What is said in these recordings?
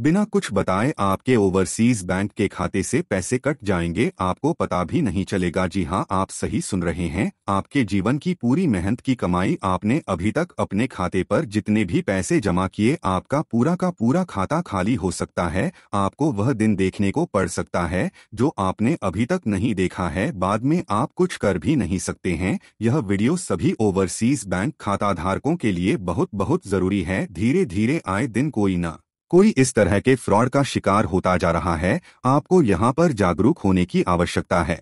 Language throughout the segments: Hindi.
बिना कुछ बताए आपके ओवरसीज बैंक के खाते से पैसे कट जाएंगे आपको पता भी नहीं चलेगा जी हाँ आप सही सुन रहे हैं आपके जीवन की पूरी मेहनत की कमाई आपने अभी तक अपने खाते पर जितने भी पैसे जमा किए आपका पूरा का पूरा खाता खाली हो सकता है आपको वह दिन देखने को पड़ सकता है जो आपने अभी तक नहीं देखा है बाद में आप कुछ कर भी नहीं सकते हैं यह वीडियो सभी ओवरसीज बैंक धारकों के लिए बहुत बहुत जरूरी है धीरे धीरे आए दिन कोई ना कोई इस तरह के फ्रॉड का शिकार होता जा रहा है आपको यहां पर जागरूक होने की आवश्यकता है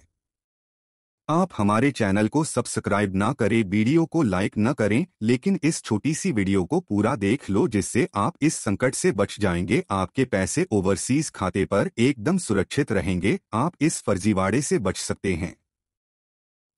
आप हमारे चैनल को सब्सक्राइब ना करें वीडियो को लाइक न करें लेकिन इस छोटी सी वीडियो को पूरा देख लो जिससे आप इस संकट से बच जाएंगे आपके पैसे ओवरसीज खाते पर एकदम सुरक्षित रहेंगे आप इस फर्जीवाड़े से बच सकते हैं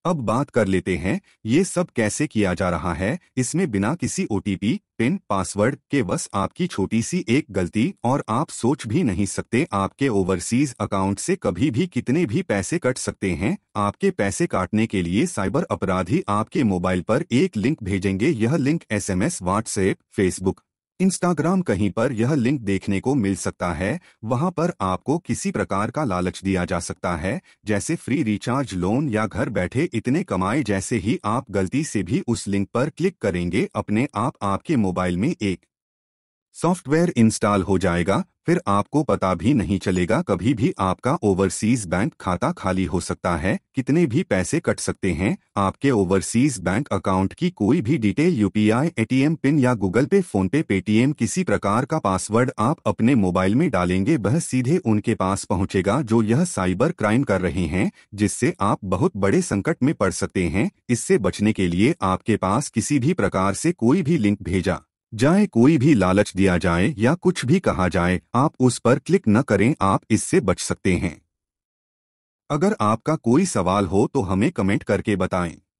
अब बात कर लेते हैं ये सब कैसे किया जा रहा है इसमें बिना किसी ओटीपी पिन पासवर्ड के बस आपकी छोटी सी एक गलती और आप सोच भी नहीं सकते आपके ओवरसीज अकाउंट से कभी भी कितने भी पैसे कट सकते हैं आपके पैसे काटने के लिए साइबर अपराधी आपके मोबाइल पर एक लिंक भेजेंगे यह link SMS WhatsApp Facebook Instagram कहीं पर यह लिंक देखने को मिल सकता है वहां पर आपको किसी प्रकार का लालच दिया जा सकता है जैसे फ्री रिचार्ज लोन या घर बैठे इतने कमाए जैसे ही आप गलती से भी उस लिंक पर क्लिक करेंगे अपने आप आपके मोबाइल में एक सॉफ्टवेयर इंस्टॉल हो जाएगा फिर आपको पता भी नहीं चलेगा कभी भी आपका ओवरसीज बैंक खाता खाली हो सकता है कितने भी पैसे कट सकते हैं आपके ओवरसीज बैंक अकाउंट की कोई भी डिटेल यूपीआई एटीएम पिन या Google Pay PhonePe Paytm किसी प्रकार का पासवर्ड आप अपने मोबाइल में डालेंगे वह सीधे उनके पास पहुंचेगा जो यह साइबर क्राइम कर रहे हैं जिससे आप बहुत बड़े संकट में पड़ सकते हैं इससे बचने के लिए आपके पास किसी भी प्रकार ऐसी कोई भी लिंक भेजा जाए कोई भी लालच दिया जाए या कुछ भी कहा जाए आप उस पर क्लिक न करें आप इससे बच सकते हैं अगर आपका कोई सवाल हो तो हमें कमेंट करके बताएं